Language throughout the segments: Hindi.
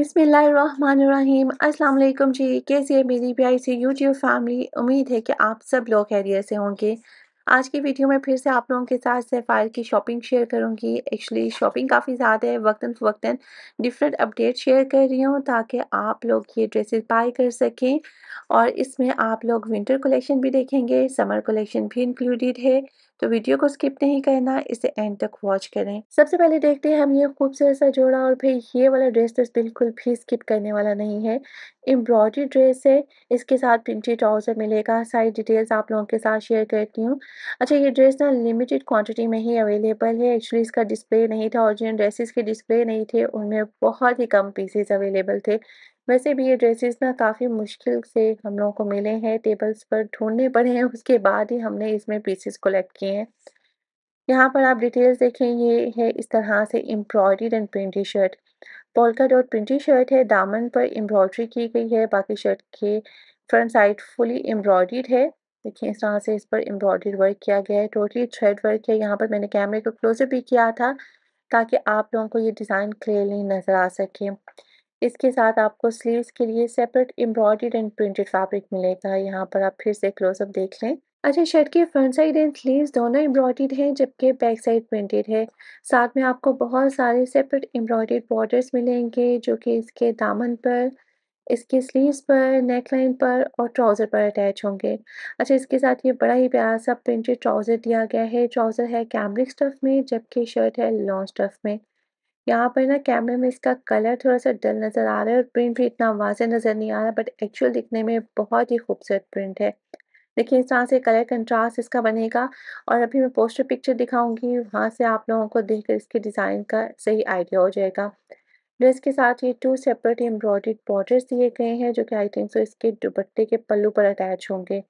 बिसमीम अस्सलाम जी कैसी है मेरी प्यारी सी यूट्यूब फैमिली उम्मीद है कि आप सब लोग खैरियत से होंगे आज की वीडियो में फिर से आप लोगों के साथ सेफ़ायर की शॉपिंग शेयर करूंगी एक्चुअली शॉपिंग काफ़ी ज़्यादा है वक्ता फ़वक्ता डिफरेंट अपडेट शेयर कर रही हूँ ताकि आप लोग ये ड्रेसेस बाय कर सकें और इसमें आप लोग विंटर कलेक्शन भी देखेंगे समर कलेक्शन भी इंक्लूडेड है तो वीडियो को स्किप नहीं करना इसे एंड तक वॉच करें सबसे पहले देखते हैं हम ये खूबसूरत सा जोड़ा और फिर ये वाला ड्रेस तो बिल्कुल भी स्किप करने वाला नहीं है एम्ब्रॉयडरी ड्रेस है इसके साथ प्रिंटेड ट्राउज़र मिलेगा सारी डिटेल्स आप लोगों के साथ शेयर करती हूँ अच्छा ये ड्रेस ना लिमिटेड क्वांटिटी में ही अवेलेबल है एक्चुअली इसका डिस्प्ले नहीं था जिन ड्रेसेस के डिस्प्ले नहीं थे उनमें बहुत ही कम पीसेस अवेलेबल थे वैसे भी ये ड्रेसेस ना काफ़ी मुश्किल से हम लोगों को मिले हैं टेबल्स पर ढूंढने पड़े हैं उसके बाद ही हमने इसमें पीसेस कलेक्ट किए हैं यहाँ पर आप डिटेल्स देखें ये है इस तरह से embroidered and printed shirt polka dot printed shirt है दामन पर एम्ब्रॉयडरी की गई है बाकी शर्ट के फ्रंट साइड फुली एम्ब्रॉयड है देखिए इस तरह से इस पर एम्ब्रॉयड वर्क किया गया है टोटली थ्रेड वर्क है यहाँ पर मैंने कैमरे को क्लोजअप भी किया था ताकि आप लोगों को ये डिज़ाइन क्लियरली नज़र आ सके इसके साथ आपको स्लीव्स के लिए सेपरेट एम्ब्रॉयड एंड प्रिंटेड फैब्रिक मिलेगा यहाँ पर आप फिर से क्लोजअप देख लें अच्छा शर्ट के फ्रंट साइड एंड स्लीव्स दोनों एम्ब्रॉयड हैं जबकि बैक साइड प्रिंटेड है साथ में आपको बहुत सारे सेपरेट एम्ब्रॉयड बॉर्डर्स मिलेंगे जो कि इसके दामन पर इसके स्लीव्स पर नेक लाइन पर और ट्राउज़र पर अटैच होंगे अच्छा इसके साथ ये बड़ा ही प्यारा सा प्रिंटेड ट्राउज़र दिया गया है ट्राउज़र है कैमरिक स्टफ़ में जबकि शर्ट है लॉन्ग स्टफ़ में यहाँ पर ना कैमरे में इसका कलर थोड़ा सा डल नज़र आ रहा है और प्रिंट भी इतना वाजे नज़र नहीं आ रहा बट एक्चुअल दिखने में बहुत ही खूबसूरत प्रिंट है देखिए इस तरह से कलर कंट्रास्ट इसका बनेगा और अभी मैं पोस्टर पिक्चर दिखाऊंगी वहाँ से आप लोगों को कर इसके डिज़ाइन का सही आइडिया हो जाएगा ड्रेस के साथ ये टू सेपरेट एम्ब्रॉयड्रीड बॉर्डर्स दिए गए हैं जो कि आई थिंक सो इसके दुपट्टे के पल्लू पर अटैच होंगे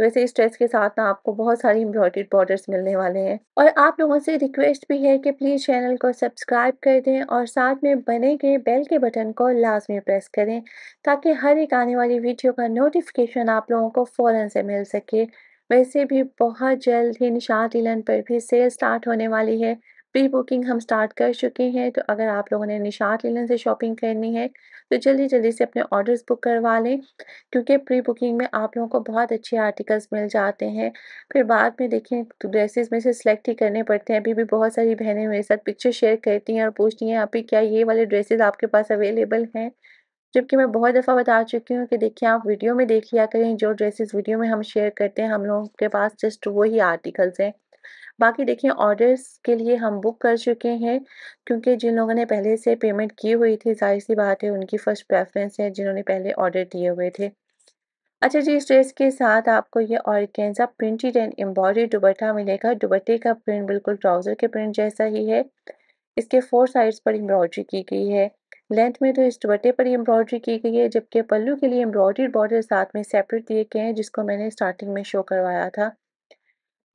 वैसे स्ट्रेस के साथ ना आपको बहुत सारी एम्ब्रॉयडेड बॉर्डर्स मिलने वाले हैं और आप लोगों से रिक्वेस्ट भी है कि प्लीज़ चैनल को सब्सक्राइब कर दें और साथ में बने गए बेल के बटन को लाजमी प्रेस करें ताकि हर एक आने वाली वीडियो का नोटिफिकेशन आप लोगों को फ़ौर से मिल सके वैसे भी बहुत जल्द ही निशात इलन पर भी सेल स्टार्ट होने वाली है प्री बुकिंग हम स्टार्ट कर चुके हैं तो अगर आप लोगों ने निशात इलन से शॉपिंग करनी है तो जल्दी जल्दी से अपने ऑर्डर्स बुक करवा लें क्योंकि प्री बुकिंग में आप लोगों को बहुत अच्छे आर्टिकल्स मिल जाते हैं फिर बाद में देखें तो ड्रेसेस में से सिलेक्ट ही करने पड़ते हैं अभी भी बहुत सारी बहनें मेरे साथ पिक्चर शेयर करती हैं और पूछती हैं आप क्या ये वाले ड्रेसेस आपके पास अवेलेबल हैं जबकि मैं बहुत दफ़ा बता चुकी हूँ कि देखिए आप वीडियो में देख लिया करें जो ड्रेसेस वीडियो में हम शेयर करते हैं हम लोगों के पास जस्ट वही आर्टिकल्स हैं बाकी देखिए ऑर्डर्स के लिए हम बुक कर चुके हैं क्योंकि जिन लोगों ने पहले से पेमेंट की हुई थी जाहिर सी बात है उनकी फ़र्स्ट प्रेफरेंस है जिन्होंने पहले ऑर्डर दिए हुए थे अच्छा जी इस ड्रेस के साथ आपको ये organza printed and embroidery dupatta मिलेगा दुबट्टे का प्रिंट बिल्कुल ट्राउज़र के प्रिंट जैसा ही है इसके फोर साइड्स पर एम्ब्रॉयडरी की गई है लेंथ में तो इस दुबट्टे पर ही एम्ब्रॉयडरी की गई है जबकि पल्लू के लिए एम्ब्रॉयडरी बॉर्डर साथ में सेपरेट दिए गए हैं जिसको मैंने स्टार्टिंग में शो करवाया था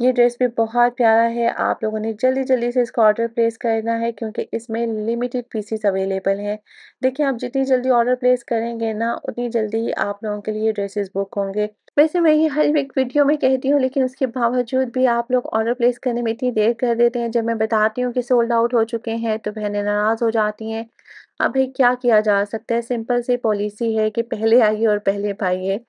ये ड्रेस भी बहुत प्यारा है आप लोगों ने जल्दी जल्दी से इसका ऑर्डर प्लेस करना है क्योंकि इसमें लिमिटेड पीसीस अवेलेबल हैं देखिए आप जितनी जल्दी ऑर्डर प्लेस करेंगे ना उतनी जल्दी ही आप लोगों के लिए ड्रेसेस बुक होंगे वैसे मैं ये हर एक वीडियो में कहती हूँ लेकिन उसके बावजूद भी आप लोग ऑर्डर प्लेस करने में इतनी देर कर देते हैं जब मैं बताती हूँ कि सोल्ड आउट हो चुके हैं तो बहनें नाराज़ हो जाती हैं अब भाई क्या किया जा सकता है सिंपल सी पॉलिसी है कि पहले आइए और पहले पाइए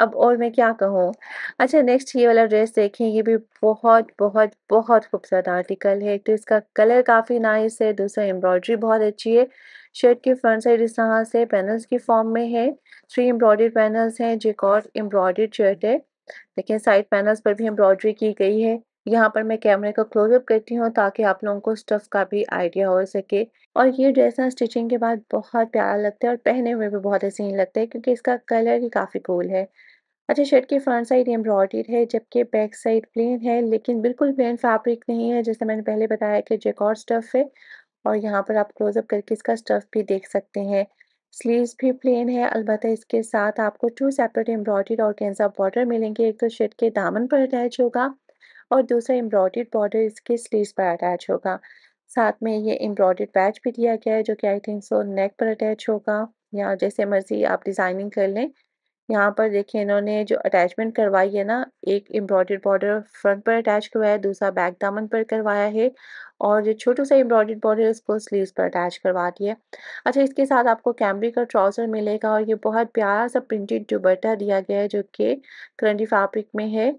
अब और मैं क्या कहूँ अच्छा नेक्स्ट ये वाला ड्रेस देखें ये भी बहुत बहुत बहुत खूबसूरत आर्टिकल है एक तो इसका कलर काफ़ी नाइस है दूसरा एम्ब्रॉयडरी बहुत अच्छी है शर्ट की फ्रंट साइड इस तरह से पैनल्स की फॉर्म में है थ्री एम्ब्रॉयड पैनल्स हैं जो और एम्ब्रॉयड शर्ट है देखिए साइड पैनल्स पर भी एम्ब्रॉयडरी की गई है यहाँ पर मैं कैमरे को क्लोजअप करती हूँ ताकि आप लोगों को स्टफ़ का भी आइडिया हो सके और ये ड्रेस ना स्टिचिंग के बाद बहुत प्यारा लगता है और पहने हुए भी बहुत हसीन लगता है क्योंकि इसका कलर ही काफ़ी कूल है अच्छा शर्ट के फ्रंट साइड एम्ब्रॉयड है जबकि बैक साइड प्लेन है लेकिन बिल्कुल प्लेन फैब्रिक नहीं है जैसे मैंने पहले बताया कि जेकॉर्ड स्टफ़ है और यहाँ पर आप क्लोजअप करके इसका स्टफ़ भी देख सकते हैं स्लीव्स भी प्लेन है अलबत्त इसके साथ आपको टू सेपरेट एम्ब्रॉयड और कैंसा बॉर्डर मिलेंगे एक तो शर्ट के दामन पर अटैच होगा और दूसरा एम्ब्रॉयड बॉर्डर इसके स्लीव्स पर अटैच होगा साथ में ये एम्ब्रॉयड पैच भी दिया गया है जो कि आई थिंक सो नेक पर अटैच होगा या जैसे मर्जी आप डिज़ाइनिंग कर लें यहाँ पर देखिए इन्होंने जो अटैचमेंट करवाई है ना एक एम्ब्रॉयड बॉर्डर फ्रंट पर अटैच करवाया है दूसरा बैक दामन पर करवाया है और जो छोटू सा एम्ब्रॉयड बॉर्डर उसको स्लीव्स पर अटैच करवा दिया अच्छा इसके साथ आपको कैमरी का ट्राउज़र मिलेगा और ये बहुत प्यारा सा प्रिंटेड दुबट्टा दिया गया है जो कि करंटी फैब्रिक में है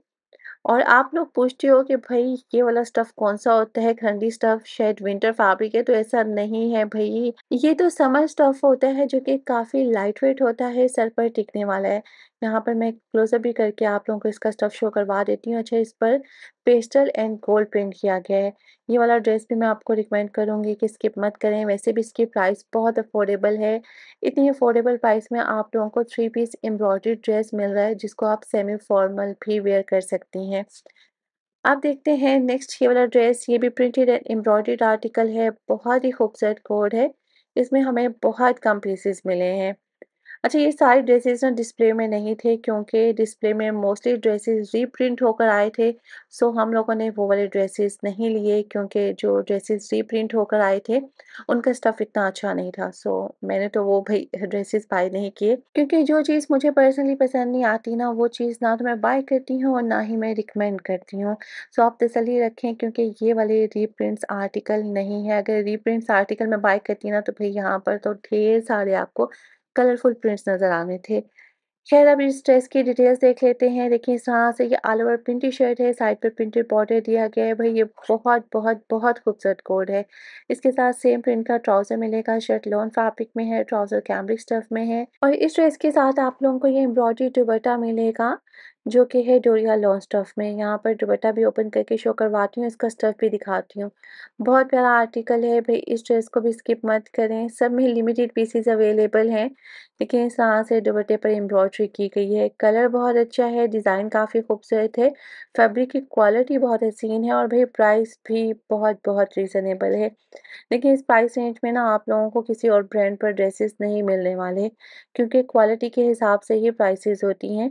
और आप लोग पूछते हो कि भाई ये वाला स्टफ़ कौन सा होता है ठंडी स्टफ़ शायद विंटर फैब्रिक है तो ऐसा नहीं है भाई ये तो समर स्टफ़ होता है जो कि काफ़ी लाइट वेट होता है सर पर टिकने वाला है यहाँ पर मैं क्लोजअप भी करके आप लोगों को इसका स्टफ़ शो करवा देती हूँ अच्छा इस पर पेस्टल एंड गोल्ड प्रिंट किया गया है ये वाला ड्रेस भी मैं आपको रिकमेंड करूँगी कि स्किप मत करें वैसे भी इसकी प्राइस बहुत अफोर्डेबल है इतनी अफोर्डेबल प्राइस में आप लोगों को थ्री पीस एम्ब्रॉयड्री ड्रेस मिल रहा है जिसको आप सेमी फॉर्मल भी वेयर कर सकती हैं आप देखते हैं नेक्स्ट ये वाला ड्रेस ये भी प्रिंटेड एंड एम्ब्रॉयड आर्टिकल है बहुत ही खूबसूरत कोड है इसमें हमें बहुत कम पीसेस मिले हैं अच्छा ये सारे ड्रेसेस ना डिस्प्ले में नहीं थे क्योंकि डिस्प्ले में मोस्टली ड्रेसेस रीप्रिंट होकर आए थे सो हम लोगों ने वो वाले ड्रेसेस नहीं लिए क्योंकि जो ड्रेसेस रीप्रिंट होकर आए थे उनका स्टफ़ इतना अच्छा नहीं था सो मैंने तो वो भाई ड्रेसेस बाई नहीं किए क्योंकि जो चीज़ मुझे पर्सनली पसंद नहीं आती ना वो चीज़ ना तो मैं बाई करती हूँ और ना ही मैं रिकमेंड करती हूँ सो आप तसली रखें क्योंकि ये वाले रीप्रिंट्स आर्टिकल नहीं है अगर रीप्रिंट्स आर्टिकल मैं बाय करती ना तो भाई यहाँ पर तो ढेर सारे आपको कलरफुल प्रिंट्स नज़र आ रहे थे खैर अब इस ड्रेस की डिटेल्स देख लेते हैं देखिए इस तरह से ये ऑल ओवर प्रिंटेड शर्ट है साइड पर प्रिंटेड बॉर्डर दिया गया है भाई ये बहुत बहुत बहुत खूबसूरत कोड है इसके साथ सेम प्रिंट का ट्राउज़र मिलेगा शर्ट लॉन फैब्रिक में है ट्राउज़र कैम्ब्रिक स्टफ में है और इस ड्रेस के साथ आप लोगों को ये एम्ब्रॉयडरी दुबट्टा मिलेगा जो कि है डोरिया लॉन्ग स्टफ में यहाँ पर दुबट्टा भी ओपन करके शो करवाती हूँ इसका स्टफ भी दिखाती हूँ बहुत प्यारा आर्टिकल है भाई इस ड्रेस को भी स्किप मत करें सब में लिमिटेड पीसीज अवेलेबल हैं लेकिन इस तरह से दुबट्टे पर एम्ब्रॉयडरी की गई है कलर बहुत अच्छा है डिज़ाइन काफ़ी खूबसूरत है फैब्रिक की क्वालिटी बहुत हसीन है और भाई प्राइस भी बहुत बहुत रिजनेबल है लेकिन इस प्राइस रेंज में ना आप लोगों को किसी और ब्रांड पर ड्रेसेस नहीं मिलने वाले क्योंकि क्वालिटी के हिसाब से ही प्राइसेस होती हैं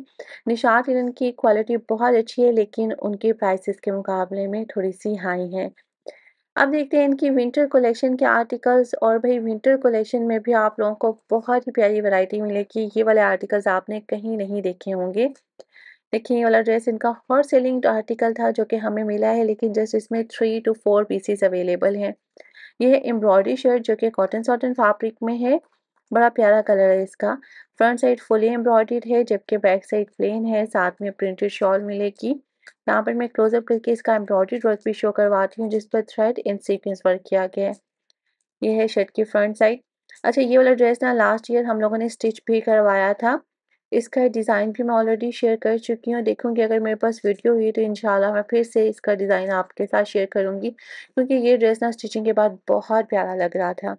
निशात की क्वालिटी बहुत अच्छी है लेकिन उनके प्राइसेस के मुकाबले में थोड़ी सी हाई है अब देखते हैं इनकी विंटर कलेक्शन के आर्टिकल्स और भाई विंटर कलेक्शन में भी आप लोगों को बहुत ही प्यारी वैरायटी मिलेगी ये वाले आर्टिकल्स आपने कहीं नहीं देखे होंगे देखिए ये वाला ड्रेस इनका हॉट सेलिंग आर्टिकल था जो कि हमें मिला है लेकिन जस्ट इसमें three two four pieces available हैं यह एम्ब्रॉयडरी शर्ट जो कि कॉटन सॉटन फैब्रिक में है बड़ा प्यारा कलर है इसका फ्रंट साइड फुली एम्ब्रॉयडेड है जबकि बैक साइड प्लेन है साथ में प्रिंटेड शॉल मिलेगी यहाँ पर मैं क्लोजअप करके इसका एम्ब्रॉयडेड वर्क भी शो करवाती हूँ जिस पर थ्रेड इन सीक्वेंस वर्क किया गया है ये है शर्ट की फ्रंट साइड अच्छा ये वाला ड्रेस ना लास्ट ईयर हम लोगों ने स्टिच भी करवाया था इसका डिज़ाइन भी मैं ऑलरेडी शेयर कर चुकी हूँ देखूंगी अगर मेरे पास वीडियो हुई तो इनशाला मैं फिर से इसका डिज़ाइन आपके साथ शेयर करूँगी क्योंकि ये ड्रेस ना स्टिचिंग के बाद बहुत प्यारा लग रहा था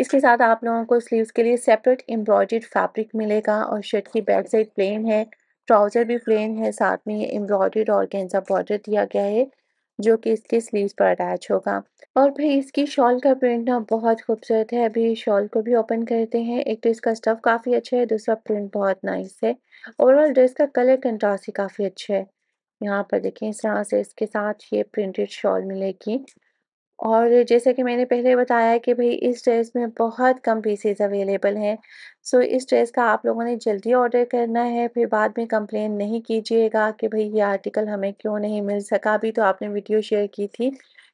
इसके साथ आप लोगों को स्लीव्स के लिए सेपरेट एम्ब्रॉयड फैब्रिक मिलेगा और शर्ट की बैक साइड प्लेन है ट्राउज़र भी प्लेन है साथ में ये एम्ब्रॉयड और गेंजा बॉर्डर दिया गया है जो कि इसके स्लीव्स पर अटैच होगा और भाई इसकी शॉल का प्रिंट ना बहुत खूबसूरत है अभी शॉल को भी ओपन करते हैं एक तो इसका स्टफ काफ़ी अच्छा है दूसरा प्रिंट बहुत नाइस है ओवरऑल ड्रेस का कलर कंट्रास्ट ही काफ़ी अच्छा है यहाँ पर देखें इस तरह से इसके साथ ये प्रिंटेड शॉल मिलेगी और जैसा कि मैंने पहले बताया कि भाई इस ड्रेस में बहुत कम पीसेस अवेलेबल हैं सो इस ड्रेस का आप लोगों ने जल्दी ऑर्डर करना है फिर बाद में कंप्लेन नहीं कीजिएगा कि भाई ये आर्टिकल हमें क्यों नहीं मिल सका अभी तो आपने वीडियो शेयर की थी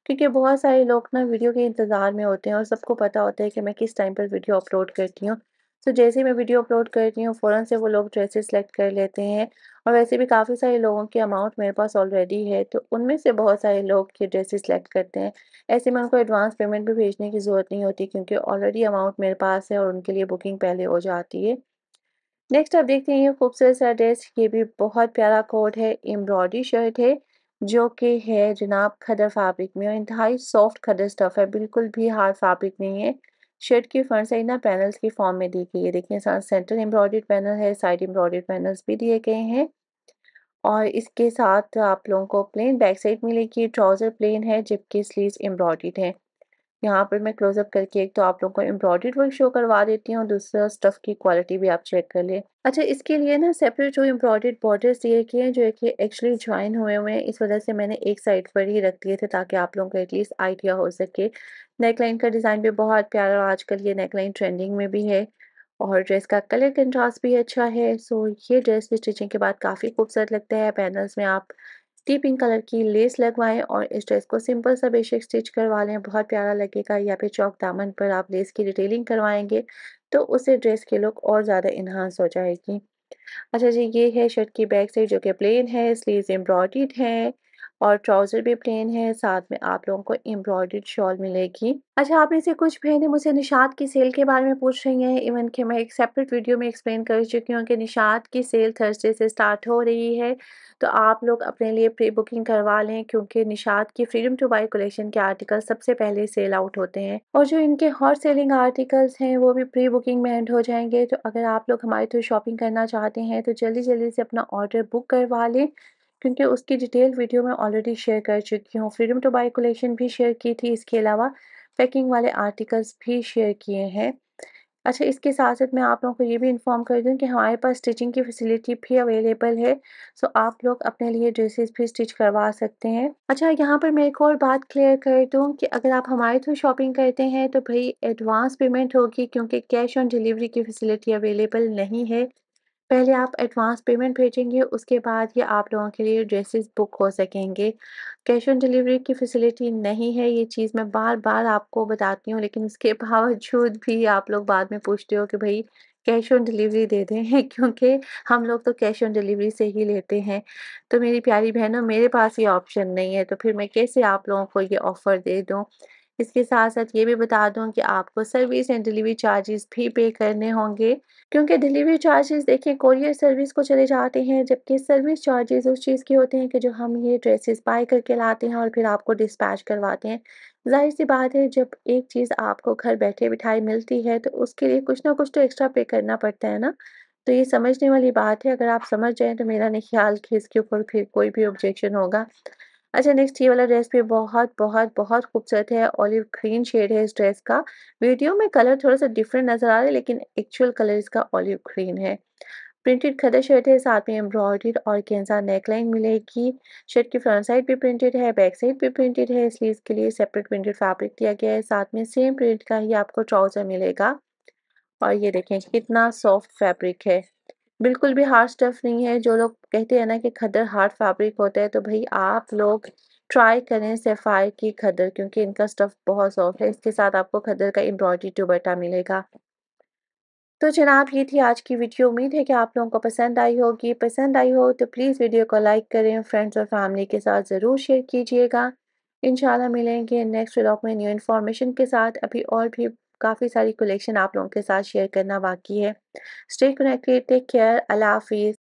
क्योंकि बहुत सारे लोग ना वीडियो के इंतज़ार में होते हैं और सबको पता होता है कि मैं किस टाइम पर वीडियो अपलोड करती हूँ तो जैसे मैं वीडियो अपलोड करती हूँ फ़ौरन से वो लोग ड्रेसेस सेलेक्ट कर लेते हैं और वैसे भी काफ़ी सारे लोगों के अमाउंट मेरे पास ऑलरेडी है तो उनमें से बहुत सारे लोग ये ड्रेसेस सेलेक्ट करते हैं ऐसे में उनको एडवांस पेमेंट भी भेजने की ज़रूरत नहीं होती क्योंकि ऑलरेडी अमाउंट मेरे पास है और उनके लिए बुकिंग पहले हो जाती है नेक्स्ट आप देखते हैं ये खूबसूरत सा ड्रेस ये भी बहुत प्यारा कोट है एम्ब्रॉयडरी शर्ट है जो कि है जनाब खदर फैब्रिक में और इंतहाई सॉफ्ट खदर स्टफ़ है बिल्कुल भी हार्ड फैब्रिक नहीं है शर्ट की फ्रंट साइड ना पैनल्स के फॉर्म में दी गई है देखिए साथ सेंटर एम्ब्रॉयड पैनल है साइड एम्ब्रॉयड पैनल्स भी दिए गए हैं और इसके साथ आप लोगों को प्लेन बैक साइड मिलेगी ट्राउज़र प्लेन है जबकि स्लीव्स एम्ब्रॉयड हैं यहाँ पर मैं क्लोजअप करके एक तो आप लोगों को एम्ब्रॉयडेड वर्क शो करवा देती हूँ दूसरा स्टफ़ की क्वालिटी भी आप चेक कर लें अच्छा इसके लिए ना सेपरेट जो एम्ब्रॉयडेड बॉर्डर्स दिए गए हैं जो कि एक्चुअली ज्वाइन हुए हुए हैं इस वजह से मैंने एक साइड पर ही रख दिए थे ताकि आप लोगों को एटलीस्ट आइडिया हो सके नेकलाइन का डिज़ाइन भी बहुत प्यारा और आजकल ये नेकलाइन ट्रेंडिंग में भी है और ड्रेस का कलर कंट्रास्ट भी अच्छा है सो ये ड्रेस भी स्टिचिंग के बाद काफ़ी खूबसूरत लगता है पैनल्स में आप डी पिंक कलर की लेस लगवाएं और इस ड्रेस को सिंपल सा बेशक स्टिच करवा लें बहुत प्यारा लगेगा या फिर चौक दामन पर आप लेस की डिटेलिंग करवाएंगे तो उससे ड्रेस की लुक और ज़्यादा इन्हांस हो जाएगी अच्छा जी ये है शर्ट की बैक साइड जो कि प्लेन है स्लीव्स एम्ब्रॉयड हैं और ट्राउज़र भी प्लेन है साथ में आप लोगों को एम्ब्रॉयड शॉल मिलेगी अच्छा आप में से कुछ बहनें मुझे निशात की सेल के बारे में पूछ रही हैं इवन कि मैं एक सेपरेट वीडियो में एक्सप्लेन कर चुकी हूँ कि निशात की सेल थर्सडे से स्टार्ट हो रही है तो आप लोग अपने लिए प्री बुकिंग करवा लें क्योंकि निशात की फ्रीडम टू बाई कलेक्शन के आर्टिकल सबसे पहले सेल आउट होते हैं और जो इनके हॉट सेलिंग आर्टिकल्स हैं वो भी प्री बुकिंग में एंड हो जाएंगे तो अगर आप लोग हमारे थ्रू शॉपिंग करना चाहते हैं तो जल्दी जल्दी से अपना ऑर्डर बुक करवा लें क्योंकि उसकी डिटेल वीडियो में ऑलरेडी शेयर कर चुकी हूँ फ्रीडम टू बाई कोलेक्शन भी शेयर की थी इसके अलावा पैकिंग वाले आर्टिकल्स भी शेयर किए हैं अच्छा इसके साथ साथ मैं आप लोगों को ये भी इन्फॉर्म कर दूँ कि हमारे पास स्टिचिंग की फैसिलिटी भी अवेलेबल है सो आप लोग अपने लिए ड्रेसेस भी स्टिच करवा सकते हैं अच्छा यहाँ पर मैं एक और बात क्लियर कर दूँ कि अगर आप हमारे थ्रू शॉपिंग करते हैं तो भाई एडवांस पेमेंट होगी क्योंकि कैश ऑन डिलीवरी की फैसिलिटी अवेलेबल नहीं है पहले आप एडवांस पेमेंट भेजेंगे उसके बाद ये आप लोगों के लिए ड्रेसेस बुक हो सकेंगे कैश ऑन डिलीवरी की फैसिलिटी नहीं है ये चीज़ मैं बार बार आपको बताती हूँ लेकिन उसके बावजूद भी आप लोग बाद में पूछते हो कि भाई कैश ऑन डिलीवरी दे दें क्योंकि हम लोग तो कैश ऑन डिलीवरी से ही लेते हैं तो मेरी प्यारी बहनों मेरे पास ये ऑप्शन नहीं है तो फिर मैं कैसे आप लोगों को ये ऑफ़र दे दूँ इसके साथ साथ ये भी बता दूं कि आपको सर्विस एंड डिलीवरी चार्जेस भी पे करने होंगे क्योंकि डिलीवरी चार्जेस देखिए कोरियर सर्विस को चले जाते हैं जबकि सर्विस चार्जेस उस चीज़ के होते हैं कि जो हम ये ड्रेसेस बाई करके लाते हैं और फिर आपको डिस्पैच करवाते हैं जाहिर सी बात है जब एक चीज़ आपको घर बैठे बिठाई मिलती है तो उसके लिए कुछ ना कुछ तो एक्स्ट्रा पे करना पड़ता है ना तो ये समझने वाली बात है अगर आप समझ जाएँ तो मेरा नहीं ख्याल कि इसके ऊपर फिर कोई भी ऑब्जेक्शन होगा अच्छा नेक्स्ट ये वाला ड्रेस भी बहुत बहुत बहुत खूबसूरत है ऑलिव ग्रीन शेड है इस ड्रेस का वीडियो में कलर थोड़ा सा डिफरेंट नजर आ रहा है लेकिन एक्चुअल कलर इसका ऑलिव ग्रीन है प्रिंटेड खदर शर्ट है साथ में एम्ब्रॉयडर्ड और गेंजा नेकलाइन मिलेगी शर्ट की फ्रंट साइड भी प्रिंटेड है बैक साइड भी प्रिंटेड है स्लीव के लिए सेपरेट प्रिंटेड फैब्रिक दिया गया है साथ में सेम प्रिंट का ही आपको ट्राउजर मिलेगा और ये देखें कितना सॉफ्ट फैब्रिक है बिल्कुल भी हार्ड स्टफ़ नहीं है जो लोग कहते हैं ना कि खदर हार्ड फैब्रिक होता है तो भाई आप लोग ट्राई करें सेफ़ायर की खदर क्योंकि इनका स्टफ़ बहुत सॉफ्ट है इसके साथ आपको खदर का एम्ब्रॉयडरी दुबट्टा मिलेगा तो जनाब ये थी आज की वीडियो उम्मीद है कि आप लोगों को पसंद आई होगी पसंद आई हो तो प्लीज़ वीडियो को लाइक करें फ्रेंड्स और फैमिली के साथ ज़रूर शेयर कीजिएगा इन मिलेंगे नेक्स्ट व्लॉग में न्यू इन्फॉर्मेशन के साथ अभी और भी काफ़ी सारी कलेक्शन आप लोगों के साथ शेयर करना बाकी है स्टे कनेक्टेड टेक केयर अल्लाह हाफिज़